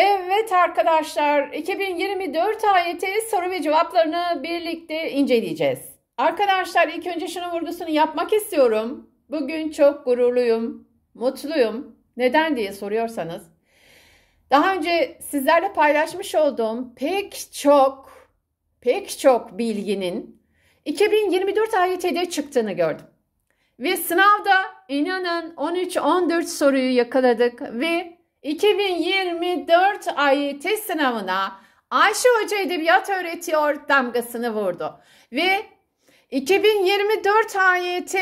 Evet arkadaşlar 2024 AYT soru ve cevaplarını birlikte inceleyeceğiz. Arkadaşlar ilk önce şunu vurgusunu yapmak istiyorum. Bugün çok gururluyum, mutluyum. Neden diye soruyorsanız. Daha önce sizlerle paylaşmış olduğum pek çok, pek çok bilginin 2024 AYT'de çıktığını gördüm. Ve sınavda inanın 13-14 soruyu yakaladık ve 2024 AYT sınavına Ayşe Hoca Edebiyat öğretiyor damgasını vurdu. Ve 2024 AYT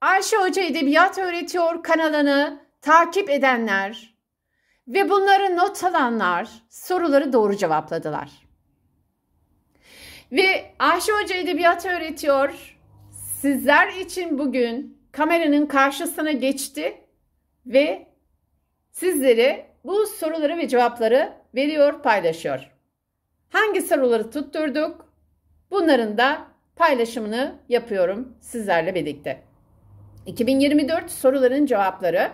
Ayşe Hoca Edebiyat öğretiyor kanalını takip edenler ve bunları not alanlar soruları doğru cevapladılar. Ve Ayşe Hoca Edebiyat öğretiyor sizler için bugün kameranın karşısına geçti ve Sizleri bu soruları ve cevapları veriyor, paylaşıyor. Hangi soruları tutturduk? Bunların da paylaşımını yapıyorum sizlerle birlikte. 2024 soruların cevapları.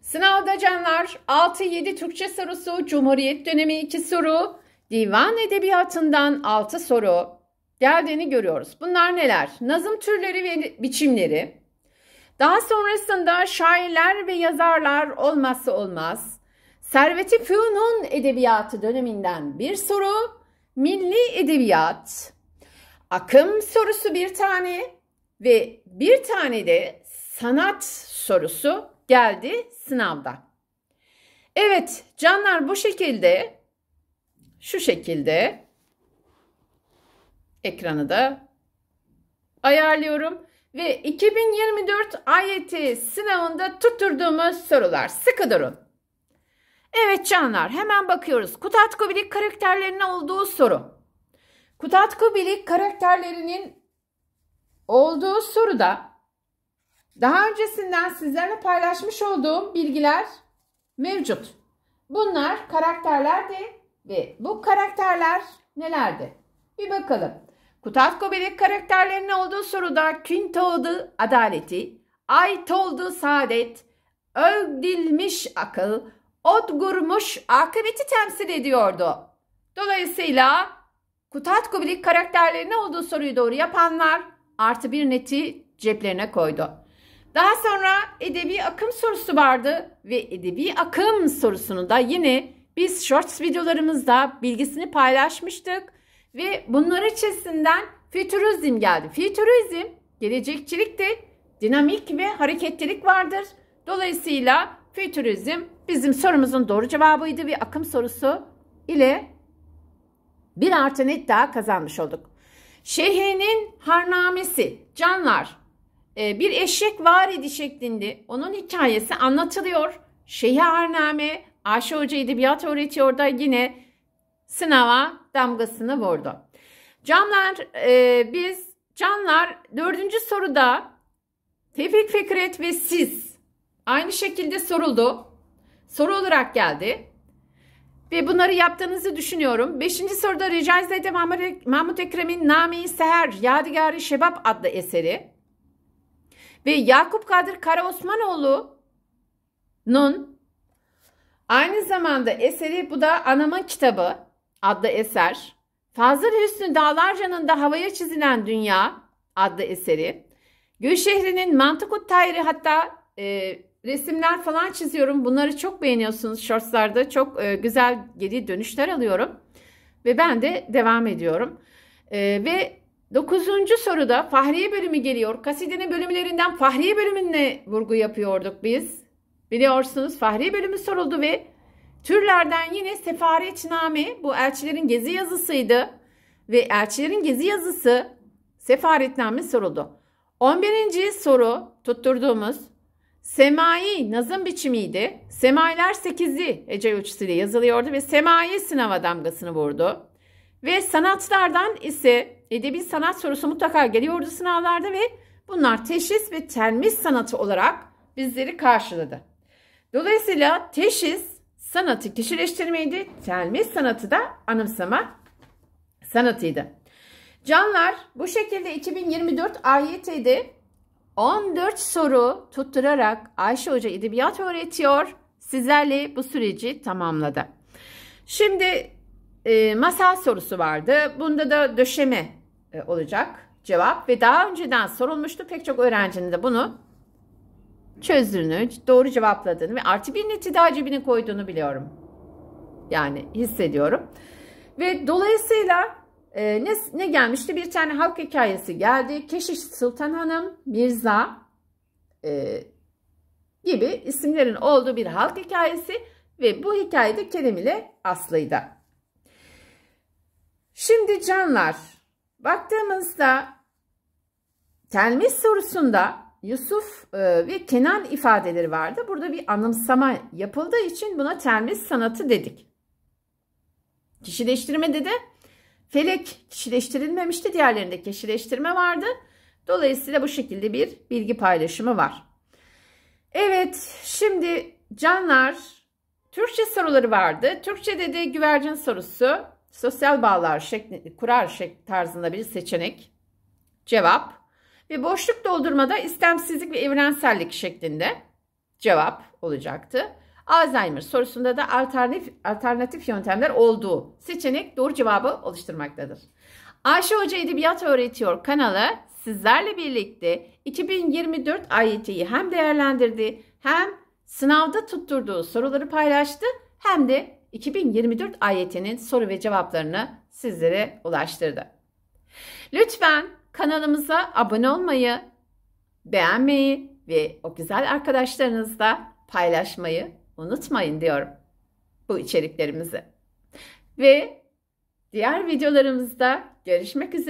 Sınavda canlar 6-7 Türkçe sorusu, Cumhuriyet dönemi 2 soru, divan edebiyatından 6 soru geldiğini görüyoruz. Bunlar neler? Nazım türleri ve biçimleri, daha sonrasında şairler ve yazarlar olmazsa olmaz. servet Fünun edebiyatı döneminden bir soru. Milli edebiyat. Akım sorusu bir tane ve bir tane de sanat sorusu geldi sınavda. Evet canlar bu şekilde şu şekilde ekranı da ayarlıyorum ve 2024 ayeti sınavında tutturduğumuz sorular. Sıkı durun. Evet canlar hemen bakıyoruz. Kutatko Bilik karakterlerinin olduğu soru. Kutatko Bilik karakterlerinin olduğu soruda daha öncesinden sizlerle paylaşmış olduğum bilgiler mevcut. Bunlar karakterlerdi ve bu karakterler nelerdi? Bir bakalım. Kutatko Gobelek karakterlerinin olduğu soruda kün toldu adaleti, ay toldu saadet, övdilmiş akıl, odgurmuş akıbeti temsil ediyordu. Dolayısıyla Kutatko Kubilik karakterlerine olduğu soruyu doğru yapanlar artı bir neti ceplerine koydu. Daha sonra edebi akım sorusu vardı ve edebi akım sorusunu da yine biz shorts videolarımızda bilgisini paylaşmıştık. Ve bunlar içerisinden fütürizm geldi. Fütürizm gelecekçilikte Dinamik ve hareketlilik vardır. Dolayısıyla fütürizm bizim sorumuzun doğru cevabıydı ve akım sorusu ile bir artı net daha kazanmış olduk. Şeyhe'nin harnamesi, canlar, e, bir eşek var idi şeklinde onun hikayesi anlatılıyor. Şeyhe harname, Ayşe Hoca edebiyat öğretiyor da yine sınava damgasını vurdu. Canlar e, biz canlar dördüncü soruda Tevfik Fikret ve siz aynı şekilde soruldu. Soru olarak geldi. Ve bunları yaptığınızı düşünüyorum. Beşinci soruda Recaizade Mahmut Ekrem'in Nami-i Seher Yadigarı Şebap adlı eseri ve Yakup Kadir Karaosmanoğlu'nun aynı zamanda eseri bu da anamın kitabı adlı eser, Fazıl Hüsnü Dağlarca'nın da havaya çizilen Dünya adlı eseri, Gülşehri'nin Mantıkut Tayri hatta e, resimler falan çiziyorum. Bunları çok beğeniyorsunuz shortslarda. Çok e, güzel geri dönüşler alıyorum. Ve ben de devam ediyorum. E, ve dokuzuncu soruda Fahriye bölümü geliyor. Kasidenin bölümlerinden Fahriye bölümüne vurgu yapıyorduk biz. Biliyorsunuz Fahriye bölümü soruldu ve Türlerden yine sefaretname bu elçilerin gezi yazısıydı ve elçilerin gezi yazısı sefaretname soruldu. 11. soru tutturduğumuz semai nazım biçimiydi. Semailer 8'i Ece ölçüsüyle yazılıyordu ve semai sınava damgasını vurdu. Ve sanatlardan ise edebi sanat sorusu mutlaka geliyordu sınavlarda ve bunlar teşhis ve telmis sanatı olarak bizleri karşıladı. Dolayısıyla teşhis sanatı kişileştirmeydi, telmiz sanatı da anımsama sanatıydı. Canlar bu şekilde 2024 AYT'de 14 soru tutturarak Ayşe Hoca edebiyat öğretiyor. Sizlerle bu süreci tamamladı. Şimdi e, masal sorusu vardı. Bunda da döşeme e, olacak cevap ve daha önceden sorulmuştu. Pek çok öğrencinin de bunu çözdüğünü, doğru cevapladığını ve artı birini daha cebine koyduğunu biliyorum. Yani hissediyorum. Ve dolayısıyla e, ne, ne gelmişti? Bir tane halk hikayesi geldi. Keşiş Sultan Hanım, Mirza e, gibi isimlerin olduğu bir halk hikayesi ve bu hikayede Kerem ile Aslı'ydı. Şimdi canlar baktığımızda Telmiz sorusunda Yusuf e, ve Kenan ifadeleri vardı. Burada bir anımsama yapıldığı için buna termis sanatı dedik. Kişileştirme dedi. Felek kişileştirilmemişti. Diğerlerinde kişileştirme vardı. Dolayısıyla bu şekilde bir bilgi paylaşımı var. Evet şimdi canlar Türkçe soruları vardı. Türkçe dedi güvercin sorusu sosyal bağlar şekli, kurar şek tarzında bir seçenek. Cevap ve boşluk doldurmada istemsizlik ve evrensellik şeklinde cevap olacaktı. Alzheimer sorusunda da alternatif, alternatif yöntemler olduğu seçenek doğru cevabı oluşturmaktadır. Ayşe Hoca Edebiyat Öğretiyor kanalı sizlerle birlikte 2024 AYT'yi e hem değerlendirdi hem sınavda tutturduğu soruları paylaştı hem de 2024 AYT'nin e soru ve cevaplarını sizlere ulaştırdı. Lütfen kanalımıza abone olmayı, beğenmeyi ve o güzel arkadaşlarınızla paylaşmayı unutmayın diyorum bu içeriklerimizi. Ve diğer videolarımızda görüşmek üzere.